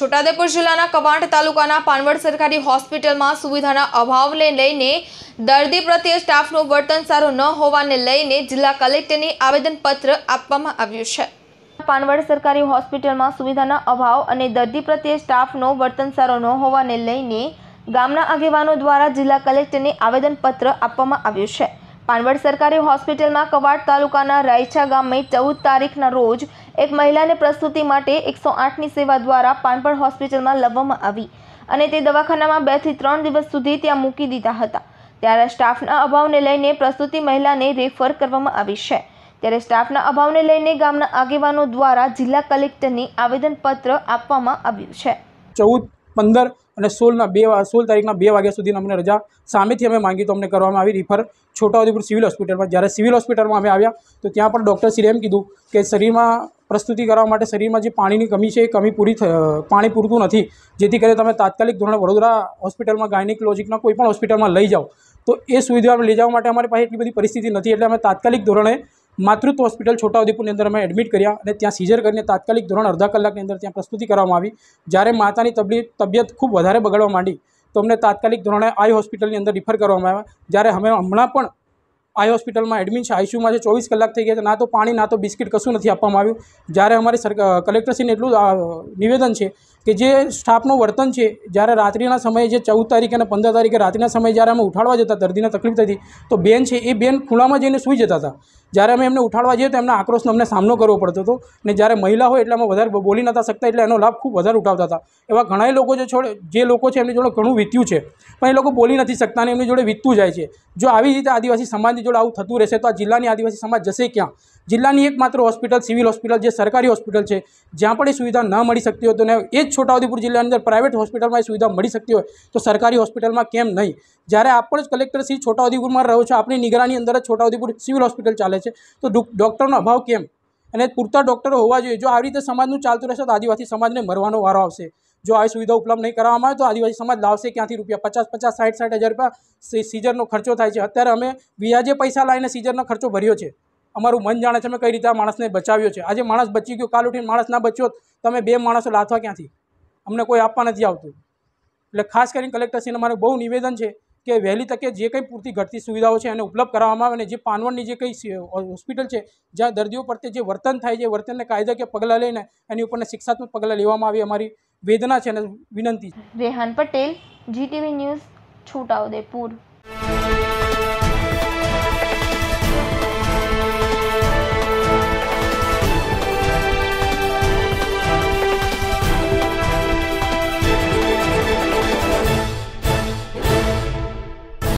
છોટાઉદેપુર જિલ્લાના કવાંટ તાલુકાના પાનવડ સરકારી હોસ્પિટલમાં સુવિધાના અભાવને લઈને દર્દી પ્રત્યે સ્ટાફનું વર્તન સારું ન હોવાને લઈને જિલ્લા કલેક્ટરને આવેદનપત્ર આપવામાં આવ્યું છે પાનવડ સરકારી હોસ્પિટલમાં સુવિધાના અભાવ અને દર્દી પ્રત્યે સ્ટાફનો વર્તન સારો ન હોવાને લઈને ગામના આગેવાનો દ્વારા જિલ્લા કલેક્ટરને આવેદનપત્ર આપવામાં આવ્યું છે પાનવડ સરકારી હોસ્પિટલમાં કવાડ તાલુકાના રાયછા ગામમાં ચૌદ તારીખના રોજ એક મહિલાને પ્રસૂતિ માટે એકસો આઠની સેવા દ્વારા પાનવડ હોસ્પિટલમાં લવવામાં આવી અને તે દવાખાનામાં બેથી ત્રણ દિવસ સુધી ત્યાં મૂકી દીધા હતા ત્યારે સ્ટાફના અભાવને લઈને પ્રસૂતિ મહિલાને રેફર કરવામાં આવી છે ત્યારે સ્ટાફના અભાવને લઈને ગામના આગેવાનો દ્વારા જિલ્લા કલેક્ટરને આવેદનપત્ર આપવામાં આવ્યું છે ચૌદ પંદર અને સોળના બે સોળ તારીખના બે વાગ્યા સુધી અમને રજા સામેથી અમે માંગી તો અમને કરવામાં આવી રિફર છોટાઉદેપુર સિવિલ હોસ્પિટલમાં જ્યારે સિવિલ હોસ્પિટલમાં અમે આવ્યા તો ત્યાં પણ ડૉક્ટર ડૉક્ટરશ્રીએ એમ કીધું કે શરીરમાં પ્રસ્તુતિ કરવા માટે શરીરમાં જે પાણીની કમી છે એ કમી પૂરી પાણી પૂરતું નથી જેથી કરીને તમે તાત્કાલિક ધોરણે વડોદરા હોસ્પિટલમાં ગાયનિકોલોજીકના કોઈ પણ હોસ્પિટલમાં લઈ જાઓ તો એ સુવિધા લઈ જવા માટે અમારી પાસે એટલી બધી પરિસ્થિતિ નથી એટલે અમે તાત્કાલિક ધોરણે માતૃત્વ હોસ્પિટલ છોટાઉદેપુરની અંદર અમે એડમિટ કર્યા અને ત્યાં સીઝર કરીને તાત્કાલિક ધોરણ અડધા કલાકની અંદર ત્યાં પ્રસ્તુતિ કરવામાં આવી જ્યારે માતાની તબલીત તબિયત ખૂબ વધારે બગડવા માંડી તો અમને તાત્કાલિક ધોરણે આઈ હોસ્પિટલની અંદર રિફર કરવામાં આવ્યા જ્યારે અમે હમણાં પણ આઈ હોસ્પિટલમાં એડમિટ છે આઈસીયુમાં છે ચોવીસ કલાક થઈ ગયા છે ના તો પાણી ના તો બિસ્કિટ કશું નથી આપવામાં આવ્યું જ્યારે અમારી સરકાર કલેક્ટરશ્રીને એટલું નિવેદન છે કે જે સ્ટાફનું વર્તન છે જ્યારે રાત્રિના સમયે જે ચૌદ તારીખ અને પંદર તારીખે રાત્રિના સમયે જ્યારે અમે ઉઠાડવા જતા દર્દીને તકલીફ થતી તો બેન છે એ બેન ખૂણામાં જઈને સૂઈ જતા હતા જ્યારે અમે એમને ઉઠાડવા જઈએ તો એમના આક્રોશનો અમને સામનો કરવો પડતો હતો ને જ્યારે મહિલા હોય એટલે અમે વધારે બોલી નહોતા શકતા એટલે એનો લાભ ખૂબ વધારે ઉઠાવતા હતા એવા ઘણા લોકો જે છોડે જે લોકો છે એમની જોડે ઘણું વીત્યું છે પણ એ લોકો બોલી નથી શકતા અને એમની જોડે વીતતું જાય છે જો આવી રીતે આદિવાસી સમાજની જોડે આવું થતું રહેશે તો આ જિલ્લાની આદિવાસી સમાજ જશે ક્યાં જિલ્લાની એકમાત્ર હોસ્પિટલ સિવિલ હોસ્પિટલ જે સરકારી હોસ્પિટલ છે જ્યાં પણ એ સુવિધા ન મળી શકતી હોય તો ને એ જ છોટાઉદેપુર જિલ્લાની અંદર પ્રાઇવેટ હોસ્પિટલમાં એ સુવિધા મળી શકતી હોય તો સરકારી હોસ્પિટલમાં કેમ નહીં જ્યારે આપણે જ કલેક્ટર શ્રી છોટાઉદેપુરમાં રહો છો આપણી નિગરાની અંદર જ છોટાઉદેપુર સિવિલ હોસ્પિટલ ચાલે છે તો ડૉક્ટરનો અભાવ કેમ અને પૂરતા ડૉક્ટરો હોવા જોઈએ જો આવી રીતે સમાજનું ચાલતું રહેશે તો આદિવાસી સમાજને મરવાનો વારો આવશે જો આવી સુવિધા ઉપલબ્ધ નહીં કરવામાં આવે તો આદિવાસી સમાજ લાવશે ક્યાંથી રૂપિયા પચાસ પચાસ સાઠ સાઠ હજાર રૂપિયા સીઝરનો ખર્ચો થાય છે અત્યારે અમે વ્યાજે પૈસા લાવીને સીઝરનો ખર્ચો ભર્યો છે અમારું મન જાણે છે અમે કઈ રીતે આ માણસને બચાવ્યો છે આજે માણસ બચી ગયો કાલ ઉઠીને માણસ ના બચ્યો તમે બે માણસો લાથવા ક્યાંથી અમને કોઈ આપવા નથી આવતું એટલે ખાસ કરીને કલેક્ટરશ્રીને મારું બહુ નિવેદન છે કે વહેલી તકે જે કંઈ પૂરતી ઘટતી સુવિધાઓ છે એને ઉપલબ્ધ કરવામાં આવે અને જે પાનવડની જે કંઈ હોસ્પિટલ છે જ્યાં દર્દીઓ પ્રત્યે જે વર્તન થાય છે વર્તનને કાયદા કે પગલાં લઈને એની ઉપરને શિક્ષાત્મક પગલાં લેવામાં આવી અમારી વેદના છે અને વિનંતી છે રેહાન પટેલ જીટીવી ન્યૂઝ છોટાઉદેપુર